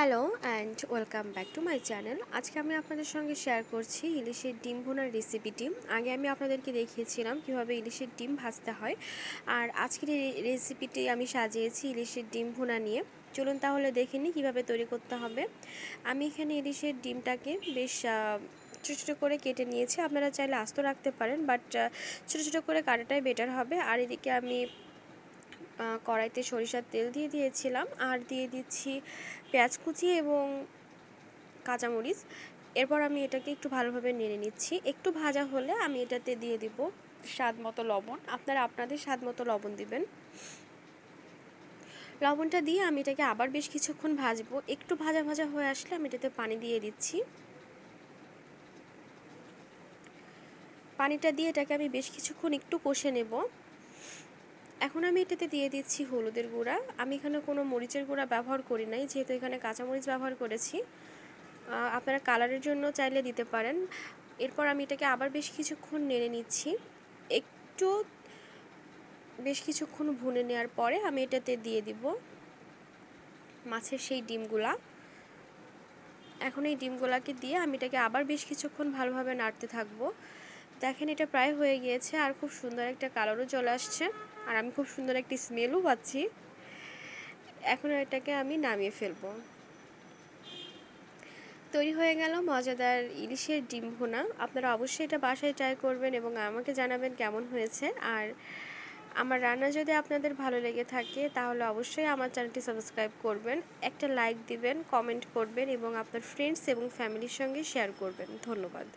hello and welcome back to my channel আজকে আমি আপনাদের সঙ্গে শেয়ার করছি ইলিশের ডিম ভোনার রেসিপিটি আগে আমি আপনাদেরকে দেখিয়েছিলাম কিভাবে ইলিশের ডিম ভাজতে হয় আর আজকের এই রেসিপিটি আমি সাজিয়েছি ইলিশের ডিম ভোনা নিয়ে চলুন তাহলে দেখে নিই কীভাবে তৈরি করতে হবে আমি এখানে ইলিশের ডিমটাকে বেশ ছোটো ছোটো করে কেটে নিয়েছি আপনারা চাইলে আস্ত রাখতে পারেন বাট ছোটো ছোটো করে কাটাটাই বেটার হবে আর এদিকে আমি কড়াইতে সরিষার তেল দিয়ে দিয়েছিলাম আর দিয়ে দিচ্ছি পেঁয়াজ কুচি এবং কাঁচামরিচ এরপর আমি এটাকে একটু ভালোভাবে নেড়ে নিচ্ছি একটু ভাজা হলে আমি এটাতে দিয়ে দিব স্বাদ মতো লবণ আপনারা আপনাদের স্বাদ মতো লবণ দিবেন লবণটা দিয়ে আমি এটাকে আবার বেশ কিছুক্ষণ ভাজবো একটু ভাজা ভাজা হয়ে আসলে আমি এটাতে পানি দিয়ে দিচ্ছি পানিটা দিয়ে এটাকে আমি বেশ কিছুক্ষণ একটু কষে নেব এখন আমি এটাতে দিয়ে দিচ্ছি হলুদের গুঁড়া আমি এখানে কোনো মরিচের গুঁড়া ব্যবহার করি নাই যেহেতু এখানে কাঁচামরিচ ব্যবহার করেছি আপনারা কালারের জন্য চাইলে দিতে পারেন এরপর আমি এটাকে আবার বেশ কিছুক্ষণ নেড়ে নিচ্ছি একটু বেশ কিছুক্ষণ ভুনে নেওয়ার পরে আমি এটাতে দিয়ে দিব মাছের সেই ডিমগুলা এখন এই ডিমগুলাকে দিয়ে আমি এটাকে আবার বেশ কিছুক্ষণ ভালোভাবে নাড়তে থাকবো দেখেন এটা প্রায় হয়ে গিয়েছে আর খুব সুন্দর একটা কালারও চলে আসছে আর আমি খুব সুন্দর একটি স্মেলও পাচ্ছি এখন এটাকে আমি নামিয়ে ফেলবো তৈরি হয়ে গেল মজাদার ইলিশের ডিম ভোনা আপনারা অবশ্যই এটা বাসায় ট্রাই করবেন এবং আমাকে জানাবেন কেমন হয়েছে আর আমার রান্না যদি আপনাদের ভালো লেগে থাকে তাহলে অবশ্যই আমার চ্যানেলটি সাবস্ক্রাইব করবেন একটা লাইক দিবেন কমেন্ট করবেন এবং আপনার ফ্রেন্ডস এবং ফ্যামিলির সঙ্গে শেয়ার করবেন ধন্যবাদ